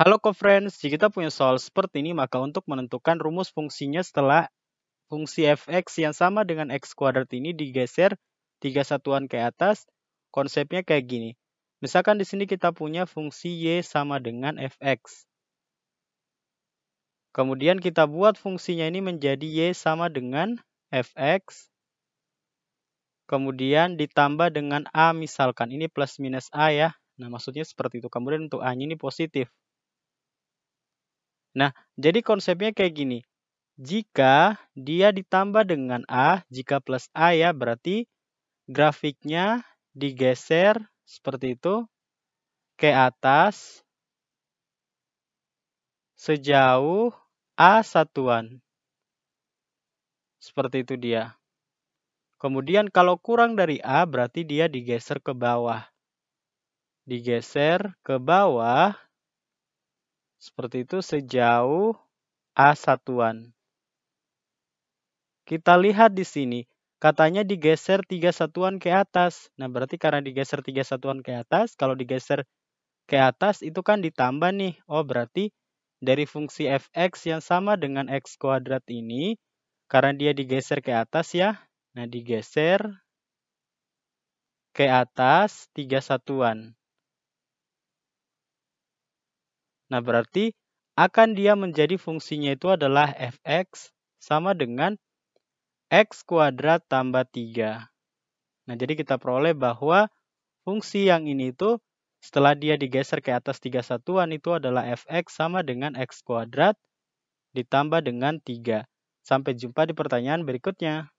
Halo co-friends, jika kita punya soal seperti ini, maka untuk menentukan rumus fungsinya setelah fungsi fx yang sama dengan x kuadrat ini digeser 3 satuan ke atas, konsepnya kayak gini. Misalkan di sini kita punya fungsi y sama dengan fx. Kemudian kita buat fungsinya ini menjadi y sama dengan fx. Kemudian ditambah dengan a misalkan, ini plus minus a ya. Nah maksudnya seperti itu. Kemudian untuk a ini positif. Nah, jadi konsepnya kayak gini. Jika dia ditambah dengan A, jika plus A ya, berarti grafiknya digeser seperti itu ke atas sejauh A satuan. Seperti itu dia. Kemudian kalau kurang dari A berarti dia digeser ke bawah. Digeser ke bawah seperti itu sejauh A satuan. Kita lihat di sini, katanya digeser tiga satuan ke atas. Nah, berarti karena digeser tiga satuan ke atas, kalau digeser ke atas itu kan ditambah nih. Oh, berarti dari fungsi fx yang sama dengan x kuadrat ini, karena dia digeser ke atas ya. Nah, digeser ke atas tiga satuan. Nah, berarti akan dia menjadi fungsinya itu adalah fx sama dengan x kuadrat tambah 3. Nah, jadi kita peroleh bahwa fungsi yang ini itu setelah dia digeser ke atas 3 satuan itu adalah fx sama dengan x kuadrat ditambah dengan 3. Sampai jumpa di pertanyaan berikutnya.